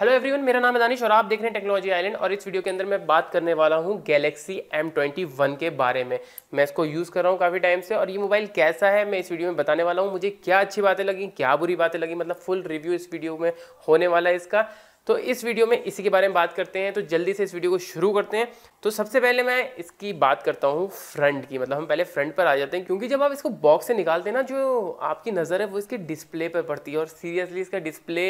hello everyone मेरा नाम है दानिश और आप देख रहे हैं टेक्नोलॉजी आइलैंड और इस वीडियो के अंदर मैं बात करने वाला हूँ गैलेक्सी एम ट्वेंटी वन के बारे में मैं इसको यूज़ कर रहा हूँ काफ़ी टाइम से और ये मोबाइल कैसा है मैं इस वीडियो में बताने वाला हूँ मुझे क्या अच्छी बातें लगी क्या बुरी बातें लगी मतलब फुल रिव्यू इस वीडियो में होने वाला है इसका तो इस वीडियो में इसी के बारे में बात करते हैं तो जल्दी से इस वीडियो को शुरू करते हैं तो सबसे पहले मैं इसकी बात करता हूँ फ्रंट की मतलब हम पहले फ्रंट पर आ जाते हैं क्योंकि जब आप इसको बॉक्स से निकालते हैं ना जो आपकी नज़र है वो इसके डिस्प्ले पर पड़ती है और सीरियसली इसका डिस्प्ले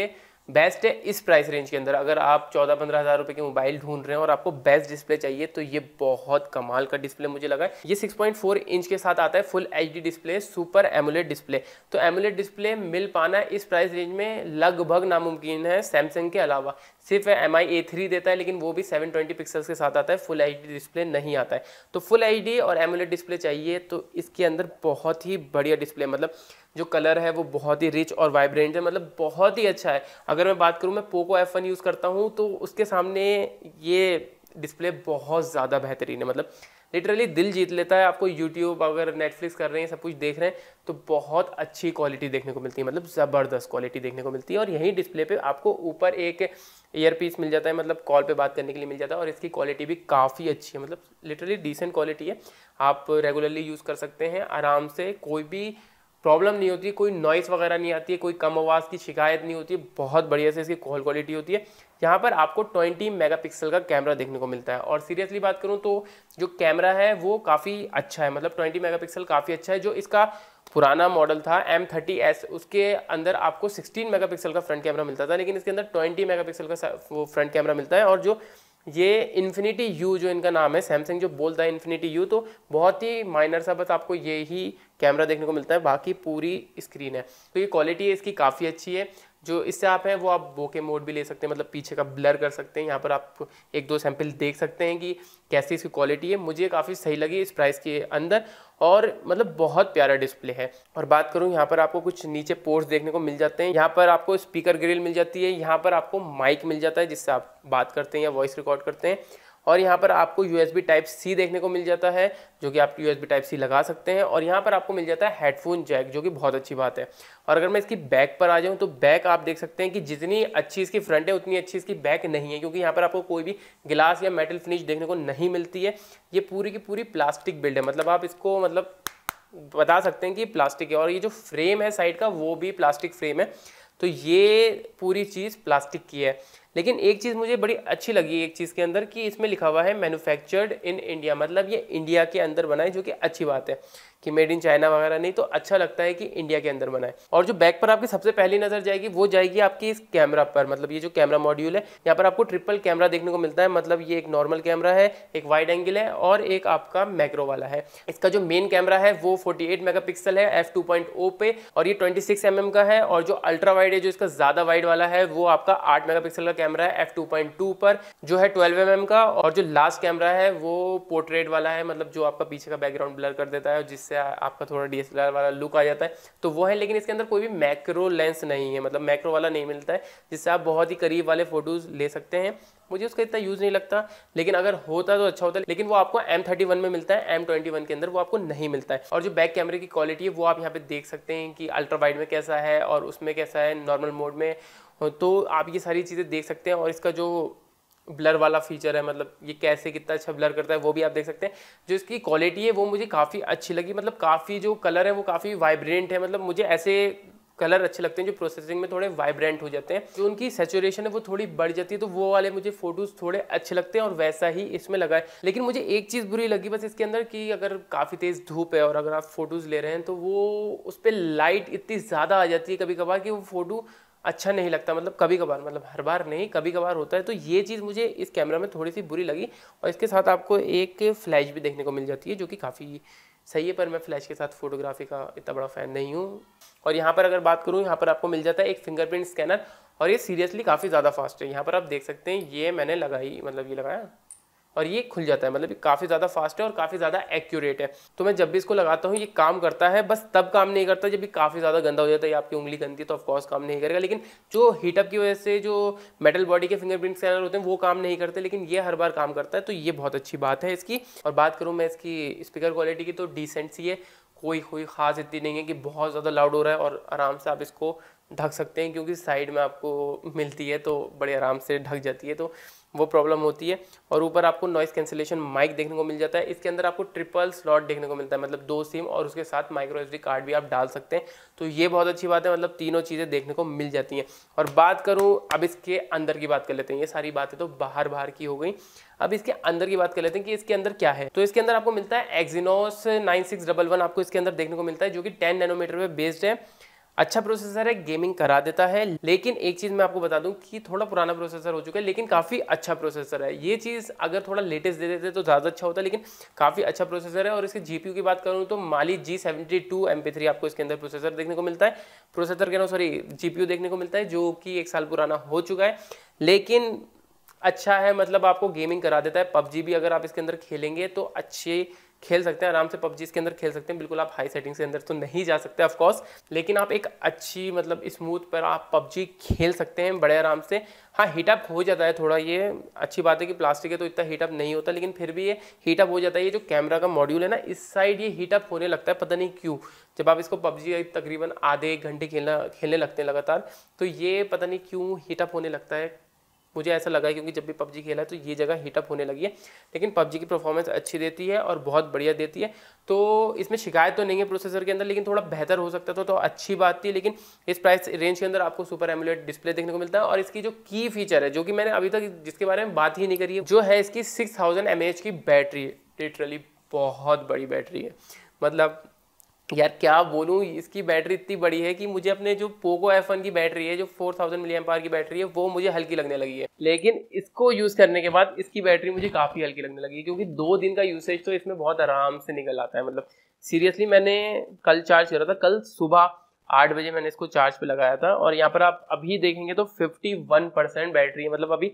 बेस्ट है इस प्राइस रेंज के अंदर अगर आप चौदह पंद्रह हज़ार रुपये के मोबाइल ढूंढ रहे हैं और आपको बेस्ट डिस्प्ले चाहिए तो ये बहुत कमाल का डिस्प्ले मुझे लगा है ये 6.4 इंच के साथ आता है full H display super AMOLED display तो एमुलेट डिस्प्ले मिल पाना इस प्राइस रेंज में लगभग नामुमकिन है सैमसंग के अलावा सिर्फ एम आई ए थ्री देता है लेकिन वो भी 720 पिक्सल्स के साथ आता है फुल एच डिस्प्ले नहीं आता है तो फुल एच और एमुलेट डिस्प्ले चाहिए तो इसके अंदर बहुत ही बढ़िया डिस्प्ले मतलब जो कलर है वो बहुत ही रिच और वाइब्रेंट है मतलब बहुत ही अच्छा है अगर मैं बात करूँ मैं पोको एफ यूज़ करता हूँ तो उसके सामने ये डिस्प्ले बहुत ज़्यादा बेहतरीन है मतलब लिटरली दिल जीत लेता है आपको यूट्यूब अगर नेटफ्लिक्स कर रहे हैं सब कुछ देख रहे हैं तो बहुत अच्छी क्वालिटी देखने को मिलती है मतलब ज़बरदस्त क्वालिटी देखने को मिलती है और यही डिस्प्ले पे आपको ऊपर एक ईयर पीस मिल जाता है मतलब कॉल पे बात करने के लिए मिल जाता है और इसकी क्वालिटी भी काफ़ी अच्छी है मतलब लिटरली डिसेंट क्वालिटी है आप रेगुलरली यूज़ कर सकते हैं आराम से कोई भी प्रॉब्लम नहीं होती कोई नॉइस वगैरह नहीं आती है कोई कम आवाज़ की शिकायत नहीं होती है बहुत बढ़िया से इसकी कॉल क्वालिटी होती है यहाँ पर आपको 20 मेगापिक्सल का कैमरा देखने को मिलता है और सीरियसली बात करूँ तो जो कैमरा है वो काफ़ी अच्छा है मतलब 20 मेगापिक्सल काफ़ी अच्छा है जो इसका पुराना मॉडल था एम थर्टी एस उसके अंदर आपको 16 मेगापिक्सल का फ्रंट कैमरा मिलता था लेकिन इसके अंदर 20 मेगापिक्सल का वो फ्रंट कैमरा मिलता है और जो ये इन्फिनिटी यू जो इनका नाम है सैमसंग जो बोलता है इन्फिनिटी यू तो बहुत ही माइनर सा बस आपको ये ही कैमरा देखने को मिलता है बाकी पूरी स्क्रीन है तो ये क्वालिटी इसकी काफ़ी अच्छी है जो इससे आप हैं वो आप बोके मोड भी ले सकते हैं मतलब पीछे का ब्लर कर सकते हैं यहाँ पर आप एक दो सैम्पल देख सकते हैं कि कैसी इसकी क्वालिटी है मुझे काफ़ी सही लगी इस प्राइस के अंदर और मतलब बहुत प्यारा डिस्प्ले है और बात करूँ यहाँ पर आपको कुछ नीचे पोर्ट्स देखने को मिल जाते हैं यहाँ पर आपको स्पीकर ग्रिल मिल जाती है यहाँ पर आपको माइक मिल जाता है जिससे आप बात करते हैं या वॉइस रिकॉर्ड करते हैं और यहाँ पर आपको यू टाइप सी देखने को मिल जाता है जो कि आप यू टाइप सी लगा सकते हैं और यहाँ पर आपको मिल जाता है हेडफोन जैक जो कि बहुत अच्छी बात है और अगर मैं इसकी बैक पर आ जाऊँ तो बैक आप देख सकते हैं कि जितनी अच्छी इसकी फ्रंट है उतनी अच्छी इसकी बैक नहीं है क्योंकि यहाँ पर आपको कोई भी गिलास या मेटल फिनिश देखने को नहीं मिलती है ये पूरी की पूरी प्लास्टिक बिल्ड है मतलब आप इसको मतलब बता सकते हैं कि प्लास्टिक है और ये जो फ्रेम है साइड का वो भी प्लास्टिक फ्रेम है तो ये पूरी चीज़ प्लास्टिक की है लेकिन एक चीज़ मुझे बड़ी अच्छी लगी एक चीज़ के अंदर कि इसमें लिखा हुआ है मैन्युफैक्चर्ड इन इंडिया मतलब ये इंडिया के अंदर बनाए जो कि अच्छी बात है कि मेड इन चाइना वगैरह नहीं तो अच्छा लगता है कि इंडिया के अंदर बनाए और जो बैक पर आपकी सबसे पहली नजर जाएगी वो जाएगी आपकी इस कैमरा पर मतलब ये जो कैमरा मॉड्यूल है यहाँ पर आपको ट्रिपल कैमरा देखने को मिलता है मतलब ये एक नॉर्मल कैमरा है एक वाइड एंगल है और एक आपका मैक्रो वाला है इसका जो मेन कैमरा है वो मेगा पिक्सल है एफ टू पे और ये ट्वेंटी सिक्स mm का है और जो अल्ट्रा वाइड है जो इसका ज्यादा वाइड वाला है वो आपका मेगा पिक्सल का कैमरा है एफ टू पर जो है एम एम का और जो लास्ट कैमरा है वो पोर्ट्रेट वाला है मतलब जो आपका पीछे का बैकग्राउंड ब्लर कर देता है जिससे जिससे आपका थोड़ा डी वाला लुक आ जाता है तो वो है लेकिन इसके अंदर कोई भी मैक्रो लेंस नहीं है मतलब मैक्रो वाला नहीं मिलता है जिससे आप बहुत ही करीब वाले फोटोज़ ले सकते हैं मुझे उसका इतना यूज़ नहीं लगता लेकिन अगर होता तो अच्छा होता लेकिन वो आपको एम थर्टी वन में मिलता है एम ट्वेंटी वन के अंदर वो आपको नहीं मिलता है और जो बैक कैमरे की क्वालिटी है वो आप यहाँ पे देख सकते हैं कि अल्ट्रा वाइड में कैसा है और उसमें कैसा है नॉर्मल मोड में तो आप ये सारी चीज़ें देख सकते हैं और इसका जो ब्लर वाला फीचर है मतलब ये कैसे कितना अच्छा ब्लर करता है वो भी आप देख सकते हैं जो इसकी क्वालिटी है वो मुझे काफ़ी अच्छी लगी मतलब काफ़ी जो कलर है वो काफ़ी वाइब्रेंट है मतलब मुझे ऐसे कलर अच्छे लगते हैं जो प्रोसेसिंग में थोड़े वाइब्रेंट हो जाते हैं जो उनकी सेचुरेशन है वो थोड़ी बढ़ जाती है तो वो वाले मुझे फोटोज़ थोड़े अच्छे लगते हैं और वैसा ही इसमें लगा है लेकिन मुझे एक चीज़ बुरी लगी बस इसके अंदर कि अगर काफ़ी तेज़ धूप है और अगर आप फोटोज़ ले रहे हैं तो वो उस पर लाइट इतनी ज़्यादा आ जाती है कभी कभार कि वो फोटो अच्छा नहीं लगता मतलब कभी कभार मतलब हर बार नहीं कभी कभार होता है तो ये चीज़ मुझे इस कैमरा में थोड़ी सी बुरी लगी और इसके साथ आपको एक फ्लैश भी देखने को मिल जाती है जो कि काफ़ी सही है पर मैं फ्लैश के साथ फोटोग्राफी का इतना बड़ा फ़ैन नहीं हूँ और यहाँ पर अगर बात करूँ यहाँ पर आपको मिल जाता है एक फिंगरप्रिंट स्कैनर और ये सीरियसली काफ़ी ज़्यादा फास्ट है यहाँ पर आप देख सकते हैं ये मैंने लगाई मतलब ये लगाया और ये खुल जाता है मतलब ये काफ़ी ज़्यादा फास्ट है और काफ़ी ज़्यादा एक्यूरेट है तो मैं जब भी इसको लगाता हूँ ये काम करता है बस तब काम नहीं करता जब भी काफ़ी ज़्यादा गंदा हो जाता है आपकी उंगली गंदी तो ऑफकोर्स काम नहीं करेगा लेकिन जो हीटअप की वजह से जो मेटल बॉडी के फिंगरप्रिंट स्कैनर होते हैं वो काम नहीं करते लेकिन ये हर बार काम करता है तो ये बहुत अच्छी बात है इसकी और बात करूँ मैं इसकी स्पीकर क्वालिटी की तो डिसेंट सी है कोई कोई ख़ास इतनी नहीं है कि बहुत ज़्यादा लाउड हो रहा है और आराम से आप इसको ढक सकते हैं क्योंकि साइड में आपको मिलती है तो बड़े आराम से ढक जाती है तो वो प्रॉब्लम होती है और ऊपर आपको नॉइस कैंसिलेशन माइक देखने को मिल जाता है इसके अंदर आपको ट्रिपल स्लॉट देखने को मिलता है मतलब दो सिम और उसके साथ माइक्रो एस कार्ड भी आप डाल सकते हैं तो ये बहुत अच्छी बात है मतलब तीनों चीज़ें देखने को मिल जाती हैं और बात करूँ अब इसके अंदर की बात कर लेते हैं ये सारी बातें तो बाहर बाहर की हो गई अब इसके अंदर की बात कर लेते हैं कि इसके अंदर क्या है तो इसके अंदर आपको मिलता है एक्जीनोस नाइन आपको इसके अंदर देखने को मिलता है जो कि टेन नैनोमीटर पर बेस्ड है अच्छा प्रोसेसर है गेमिंग करा देता है लेकिन एक चीज़ मैं आपको बता दूं कि थोड़ा पुराना प्रोसेसर हो चुका है लेकिन काफ़ी अच्छा प्रोसेसर है ये चीज़ अगर थोड़ा लेटेस्ट दे देते तो ज़्यादा अच्छा होता लेकिन काफ़ी अच्छा प्रोसेसर है और इसके जी की बात करूँ तो Mali G seventy two M आपको इसके अंदर प्रोसेसर देखने को मिलता है प्रोसेसर के ना सॉरी जी देखने को मिलता है जो कि एक साल पुराना हो चुका है लेकिन अच्छा है मतलब आपको गेमिंग करा देता है पबजी भी अगर आप इसके अंदर खेलेंगे तो अच्छे खेल सकते हैं आराम से पबजी इसके अंदर खेल सकते हैं बिल्कुल आप हाई सेटिंग्स के अंदर तो नहीं जा सकते ऑफकोर्स लेकिन आप एक अच्छी मतलब स्मूथ पर आप पबजी खेल सकते हैं बड़े आराम से हाँ हीटअप हो जाता है थोड़ा ये अच्छी बात है कि प्लास्टिक है तो इतना हीटअप नहीं होता लेकिन फिर भी ये हीटअप हो जाता है ये जो कैमरा का मॉड्यूल है ना इस साइड ये हीटअप होने लगता है पता नहीं क्यों जब आप इसको पबजी तकरीबन आधे एक घंटे खेलना खेलने लगते हैं लगातार तो ये पता नहीं क्यों हीटअप होने लगता है मुझे ऐसा लगा है क्योंकि जब भी पबजी खेला है तो ये जगह हीटअप होने लगी है लेकिन पबजी की परफॉर्मेंस अच्छी देती है और बहुत बढ़िया देती है तो इसमें शिकायत तो नहीं है प्रोसेसर के अंदर लेकिन थोड़ा बेहतर हो सकता था तो अच्छी बात थी लेकिन इस प्राइस रेंज के अंदर आपको सुपर एमुलेट डिस्प्ले देखने को मिलता है और इसकी जो की फीचर है जो कि मैंने अभी तक जिसके बारे में बात ही नहीं करी है जो है इसकी सिक्स थाउजेंड की बैटरी है लिटरली बहुत बड़ी बैटरी है मतलब यार क्या बोलूँ इसकी बैटरी इतनी बड़ी है कि मुझे अपने जो पोको एफ की बैटरी है जो 4000 थाउजेंड मिली की बैटरी है वो मुझे हल्की लगने लगी है लेकिन इसको यूज़ करने के बाद इसकी बैटरी मुझे काफ़ी हल्की लगने लगी है क्योंकि दो दिन का यूसेज तो इसमें बहुत आराम से निकल आता है मतलब सीरियसली मैंने कल चार्ज करा था कल सुबह आठ बजे मैंने इसको चार्ज पे लगाया था और यहाँ पर आप अभी देखेंगे तो फिफ्टी वन परसेंट बैटरी है मतलब अभी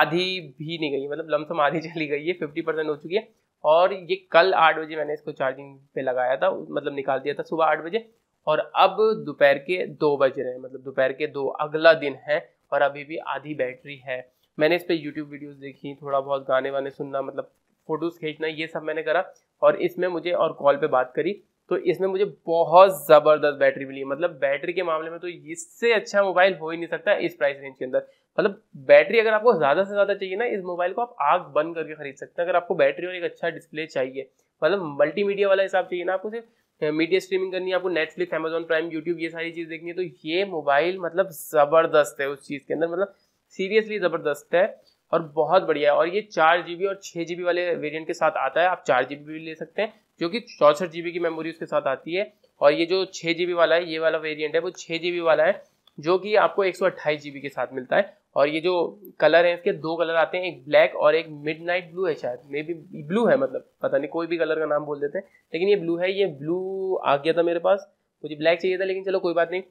आधी भी नहीं गई मतलब लमसम आधी चली गई है फिफ्टी परसेंट हो चुकी है और ये कल आठ बजे मैंने इसको चार्जिंग पे लगाया था मतलब निकाल दिया था सुबह आठ बजे और अब दोपहर के दो बज रहे हैं मतलब दोपहर के दो अगला दिन है और अभी भी आधी बैटरी है मैंने इस पर यूट्यूब वीडियोस देखी थोड़ा बहुत गाने वाने सुनना मतलब फ़ोटोज़ खींचना ये सब मैंने करा और इसमें मुझे और कॉल पे बात करी तो इसमें मुझे बहुत ज़बरदस्त बैटरी मिली मतलब बैटरी के मामले में तो इससे अच्छा मोबाइल हो ही नहीं सकता इस प्राइस रेंज के अंदर मतलब बैटरी अगर आपको ज़्यादा से ज़्यादा चाहिए ना इस मोबाइल को आप आग बंद करके खरीद सकते हैं अगर आपको बैटरी और एक अच्छा डिस्प्ले चाहिए मतलब मल्टीमीडिया वाला हिसाब चाहिए ना आपको सिर्फ मीडिया स्ट्रीमिंग करनी है आपको नेटफ्लिक्स अमेजोन प्राइम यूट्यूब ये सारी चीज़ देखनी है तो ये मोबाइल मतलब ज़बरदस्त है उस चीज़ के अंदर मतलब सीरियसली ज़बरदस्त है और बहुत बढ़िया है और ये चार जी और छः जी वाले वेरियंट के साथ आता है आप चार जी भी ले सकते हैं जो कि चौंसठ जी की मेमोरी उसके साथ आती है और ये जो छः जी वाला है ये वाला वेरियंट है वो छः जी वाला है जो कि आपको एक सौ अट्ठाईस के साथ मिलता है और ये जो कलर है इसके दो कलर आते हैं एक ब्लैक और एक मिड नाइट ब्लू है शायद मे बी ब्लू है मतलब पता नहीं कोई भी कलर का नाम बोल देते हैं लेकिन ये ब्लू है ये ब्लू आ गया था मेरे पास मुझे ब्लैक चाहिए था लेकिन चलो कोई बात नहीं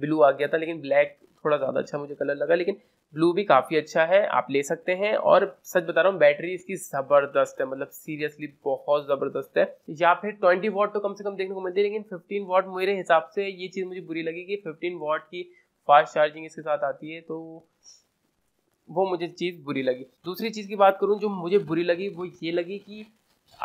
ब्लू आ गया था लेकिन ब्लैक थोड़ा ज़्यादा अच्छा मुझे कलर लगा लेकिन ब्लू भी काफ़ी अच्छा है आप ले सकते हैं और सच बता रहा हूँ बैटरी इसकी ज़बरदस्त है मतलब सीरियसली बहुत ज़बरदस्त है या फिर ट्वेंटी वॉट तो कम से कम देखने को मिलती है लेकिन फिफ्टीन वॉट मेरे हिसाब से ये चीज़ मुझे बुरी लगी कि फिफ्टीन वॉट की फास्ट चार्जिंग इसके साथ आती है तो वो मुझे चीज़ बुरी लगी दूसरी चीज़ की बात करूँ जो मुझे बुरी लगी वो ये लगी कि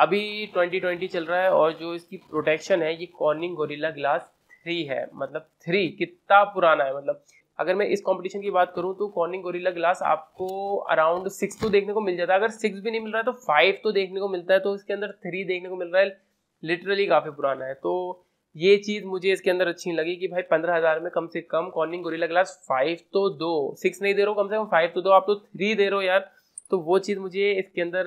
अभी 2020 चल रहा है और जो इसकी प्रोटेक्शन है ये कॉर्निंग गोरिल्ला ग्लास थ्री है मतलब थ्री कितना पुराना है मतलब अगर मैं इस कंपटीशन की बात करूं तो कॉर्निंग गोरिल्ला ग्लास आपको अराउंड सिक्स तो देखने को मिल जाता है अगर सिक्स भी नहीं मिल रहा है तो फाइव तो देखने को मिलता है तो इसके अंदर थ्री देखने को मिल रहा है लिटरली काफ़ी पुराना है तो ये चीज़ मुझे इसके अंदर अच्छी लगी कि भाई पंद्रह हज़ार में कम से कम कॉर्निंग गोरिल्ला ग्लास फाइव तो दो सिक्स नहीं दे रहे हो कम से कम फाइव तो दो आप तो थ्री दे रहे हो यार तो वो चीज़ मुझे इसके अंदर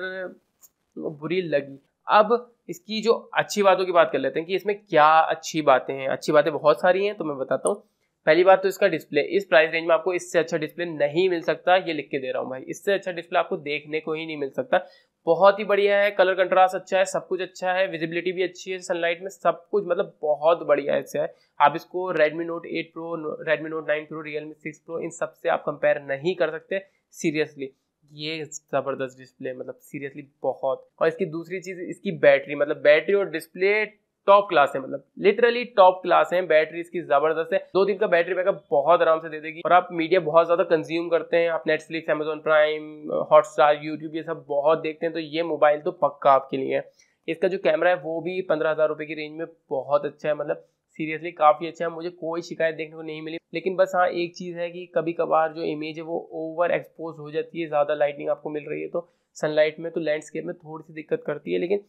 बुरी लगी अब इसकी जो अच्छी बातों की बात कर लेते हैं कि इसमें क्या अच्छी बातें हैं अच्छी बातें बहुत सारी हैं तो मैं बताता हूँ पहली बात तो इसका डिस्प्ले इस प्राइस रेंज में आपको इससे अच्छा डिस्प्ले नहीं मिल सकता ये लिख के दे रहा हूँ भाई इससे अच्छा डिस्प्ले आपको देखने को ही नहीं मिल सकता बहुत ही बढ़िया है कलर कंट्रास्ट अच्छा है सब कुछ अच्छा है विजिबिलिटी भी अच्छी है सनलाइट में सब कुछ मतलब बहुत बढ़िया इससे है आप इसको Redmi Note eight Pro Redmi Note nine Pro Realme six Pro इन सबसे आप कंपेयर नहीं कर सकते सीरियसली ये ज़बरदस्त डिस्प्ले मतलब सीरियसली बहुत और इसकी दूसरी चीज़ इसकी बैटरी मतलब बैटरी और डिस्प्ले टॉप क्लास है मतलब लिटरली टॉप क्लास है बैटरी इसकी जबरदस्त है दो दिन का बैटरी बैकअप बहुत आराम से दे देगी और आप मीडिया बहुत ज्यादा कंज्यूम करते हैं आप Netflix Amazon Prime Hotstar YouTube ये सब बहुत देखते हैं तो ये मोबाइल तो पक्का आपके लिए है इसका जो कैमरा है वो भी पंद्रह हज़ार रुपये की रेंज में बहुत अच्छा है मतलब सीरियसली काफ़ी अच्छा है मुझे कोई शिकायत देखने को नहीं मिली लेकिन बस हाँ एक चीज़ है कि कभी कभार जो इमेज है वो ओवर एक्सपोज हो जाती है ज़्यादा लाइटिंग आपको मिल रही है तो सनलाइट में तो लैंडस्केप में थोड़ी सी दिक्कत करती है लेकिन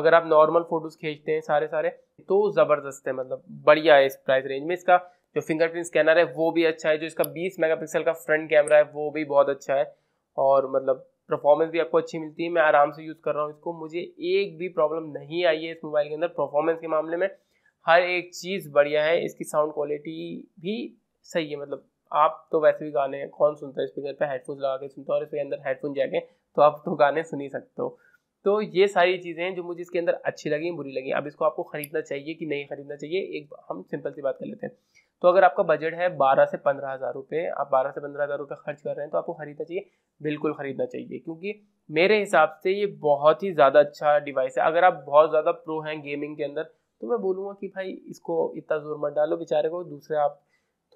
अगर आप नॉर्मल फ़ोटोज़ खींचते हैं सारे सारे तो ज़बरदस्त है मतलब बढ़िया है इस प्राइस रेंज में इसका जो फिंगरप्रिंट स्कैनर है वो भी अच्छा है जो इसका 20 मेगापिक्सल का फ्रंट कैमरा है वो भी बहुत अच्छा है और मतलब परफॉर्मेंस भी आपको अच्छी मिलती है मैं आराम से यूज़ कर रहा हूँ इसको मुझे एक भी प्रॉब्लम नहीं आई है इस मोबाइल के अंदर परफॉर्मेंस के मामले में हर एक चीज़ बढ़िया है इसकी साउंड क्वालिटी भी सही है मतलब आप तो वैसे भी गाने कौन सुनता है स्पीकर पे हेडफोन लगा के सुनते हो और इसके अंदर हेडफोन जाके तो आप तो गाने सुन ही सकते हो तो ये सारी चीज़ें हैं जो मुझे इसके अंदर अच्छी लगी बुरी लगी अब इसको आपको ख़रीदना चाहिए कि नहीं ख़रीदना चाहिए एक हम सिंपल सी बात कर लेते हैं तो अगर आपका बजट है बारह से पंद्रह हज़ार रुपये आप बारह से पंद्रह हज़ार रुपये खर्च कर रहे हैं तो आपको ख़रीदना चाहिए बिल्कुल ख़रीदना चाहिए क्योंकि मेरे हिसाब से ये बहुत ही ज़्यादा अच्छा डिवाइस है अगर आप बहुत ज़्यादा प्रो हैं गेमिंग के अंदर तो मैं बोलूँगा कि भाई इसको इतना जोर मत डालो बेचारे को दूसरे आप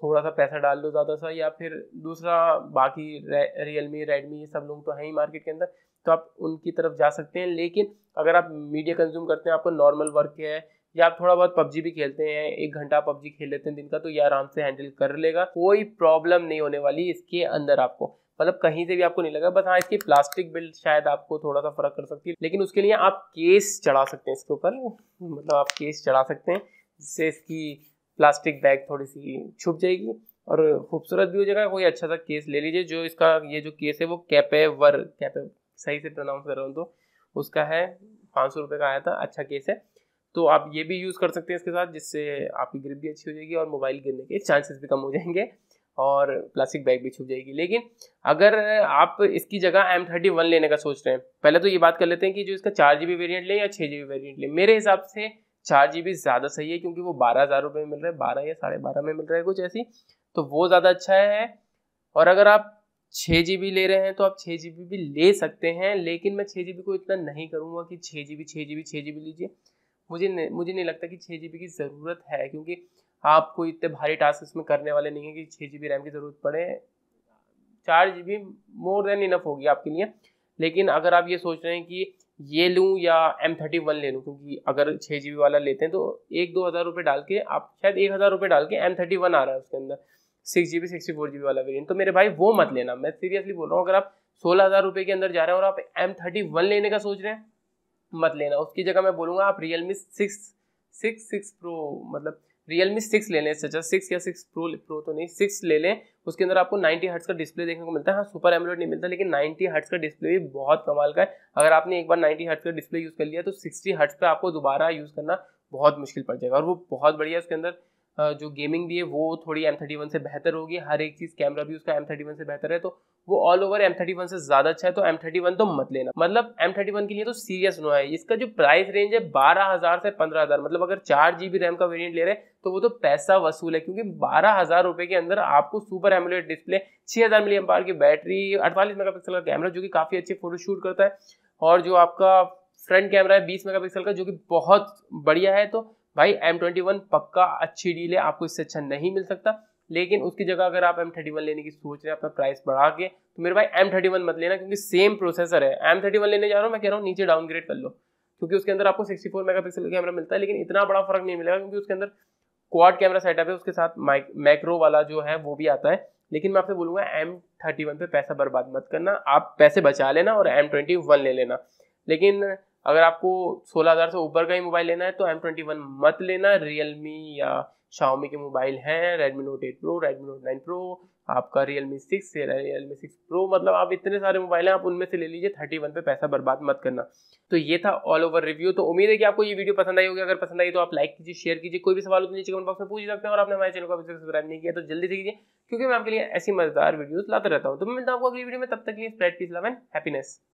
थोड़ा सा पैसा डाल लो ज़्यादा सा या फिर दूसरा बाकी रियल मी रेडमी ये सब लोग तो हैं ही मार्केट के अंदर तो आप उनकी तरफ जा सकते हैं लेकिन अगर आप मीडिया कंज्यूम करते हैं आपको नॉर्मल वर्क है या आप थोड़ा बहुत पबजी भी खेलते हैं एक घंटा पबजी खेल लेते हैं दिन का तो ये आराम से हैंडल कर लेगा कोई प्रॉब्लम नहीं होने वाली इसके अंदर आपको मतलब कहीं से भी आपको नहीं लगा बस हाँ इसकी प्लास्टिक बिल्ड शायद आपको थोड़ा सा फर्क कर सकती है लेकिन उसके लिए आप केस चढ़ा सकते हैं इसके ऊपर मतलब आप केस चढ़ा सकते हैं जिससे इसकी प्लास्टिक बैग थोड़ी सी छुप जाएगी और खूबसूरत भी हो जाएगा कोई अच्छा सा केस ले लीजिए जो इसका ये जो केस है वो कैपेवर कैपे सही से प्रोनाउंस कर रहा हूँ तो उसका है पाँच सौ रुपये का आया था अच्छा केस है तो आप ये भी यूज़ कर सकते हैं इसके साथ जिससे आपकी ग्रिप भी अच्छी हो जाएगी और मोबाइल गिरने के चांसेस भी कम हो जाएंगे और प्लास्टिक बैग भी छुप जाएगी लेकिन अगर आप इसकी जगह एम थर्टी वन लेने का सोच रहे हैं पहले तो ये बात कर लेते हैं कि जो इसका चार जी बी वेरियंट लें या छः जी बी वेरियंट लें मेरे हिसाब से चार जी बी ज़्यादा सही है क्योंकि वो बारह हज़ार रुपये में मिल रहा है बारह या साढ़े बारह में मिल रहा है कुछ ऐसी तो वो ज़्यादा अच्छा है और अगर आप छः जी बी ले रहे हैं तो आप छः जी बी भी ले सकते हैं लेकिन मैं छः जी बी को इतना नहीं करूँगा कि छः जी बी छः जी बी छः जी बी लीजिए मुझे मुझे नहीं लगता कि छः जी बी की ज़रूरत है क्योंकि आपको इतने भारी टास्क इसमें करने वाले नहीं है कि छः जी रैम की ज़रूरत पड़े चार जी मोर देन इनफ होगी आपके लिए लेकिन अगर आप ये सोच रहे हैं कि ये लूँ या एम थर्टी वन ले लूँ क्योंकि अगर छः जी वाला लेते हैं तो एक दो हज़ार रुपये डाल के आप शायद एक हज़ार रुपये डाल के एम थर्टी वन आ रहा है उसके अंदर six G B sixty four G B वाला वेरियंट तो मेरे भाई वो मत लेना मैं सीरियसली बोल रहा हूँ अगर आप सोलह हज़ार रुपये के अंदर जा रहे हैं और आप एम थर्टी वन लेने का सोच रहे हैं मत लेना उसकी जगह मैं बोलूँगा आप Realme six six six Pro मतलब रियल मी सिक्स ले लें सचा सिक्स या सिक्स प्रो प्रो तो नहीं सिक्स ले लें उसके अंदर आपको 90 हर्ट्स का डिस्प्ले देखने को मिलता है हाँ सुपर एमरोड नहीं मिलता लेकिन 90 हर्ट्स का डिस्प्ले भी बहुत कमाल का है अगर आपने एक बार 90 हर्ट्स का डिस्प्ले यूज़ कर लिया तो 60 हर्ट्स का आपको दोबारा यूज़ करना बहुत मुश्किल पड़ जाएगा और वो बहुत बढ़िया उसके अंदर जो गेमिंग भी है वो थोड़ी एम थर्टी वन से बेहतर होगी हर एक चीज़ कैमरा भी उसका एम थर्टी वन से बेहतर है तो वो all over M thirty one से ज़्यादा अच्छा है तो एम थर्टी वन तो मत लेना मतलब एम थर्टी वन के लिए तो सीरियस नो है इसका जो प्राइस रेंज है बारह हज़ार से पंद्रह हज़ार मतलब अगर चार जी बी रैम का वेरिएंट ले रहे हैं तो वो तो पैसा वसूल है क्योंकि बारह हज़ार रुपये के अंदर आपको सुपर एमुलेट डिस्प्ले छः हज़ार मिली पार की बैटरी अड़तालीस मेगा पिक्सल का कैमरा जो कि काफ़ी अच्छे फोटो शूट करता है और जो आपका फ्रंट कैमरा है बीस मेगा पिक्सल का जो कि बहुत बढ़िया है तो भाई एम ट्वेंटी वन पक्का अच्छी डील है आपको इससे अच्छा नहीं मिल सकता लेकिन उसकी जगह अगर आप एम थर्टी वन लेने की सोच रहे हैं अपना प्राइस बढ़ा के तो मेरे भाई एम थर्टी वन मत लेना क्योंकि सेम प्रोसेसर है एम थर्टी वन लेने जा रहा हूँ मैं कह रहा हूँ नीचे डाउनग्रेड कर लो क्योंकि उसके अंदर आपको sixty four mega pixel camera मिलता है लेकिन इतना बड़ा फर्क नहीं मिलेगा क्योंकि उसके अंदर क्वाड कैमरा सेटअप है उसके साथ मैक्रो वाला जो है वो भी आता है लेकिन मैं आपसे बोलूँगा एम थर्टी वन पे पैसा बर्बाद मत करना आप पैसे बचा लेना और एम ट्वेंटी वन ले लेना लेकिन अगर आपको 16000 से ऊपर का ही मोबाइल लेना है तो एम ट्वेंटी वन मत लेना रियलमी या शाओमी के मोबाइल हैं Redmi Note eight Pro Redmi Note nine Pro आपका Realme six Realme six Pro मतलब आप इतने सारे मोबाइल हैं आप उनमें से ले लीजिए थर्टी वन पे पैसा बर्बाद मत करना तो ये था ऑल ओवर रिव्यू तो उम्मीद है कि आपको ये वीडियो पसंद आई होगी अगर पसंद आई तो आप लाइक कीजिए शेयर कीजिए कोई भी सवाल हो तो नीचे कमेंट बॉक्स में पूछ सकते हैं और आपने हमारे चैनल को अभी तक सब्सक्राइब नहीं किया तो जल्दी से कीजिए क्योंकि मैं आपके लिए ऐसी मजेदार वीडियोज लाता रहता हूँ तो मैं मिलता हूँ अगली वीडियो में तब तक के लिए spread peace love and happiness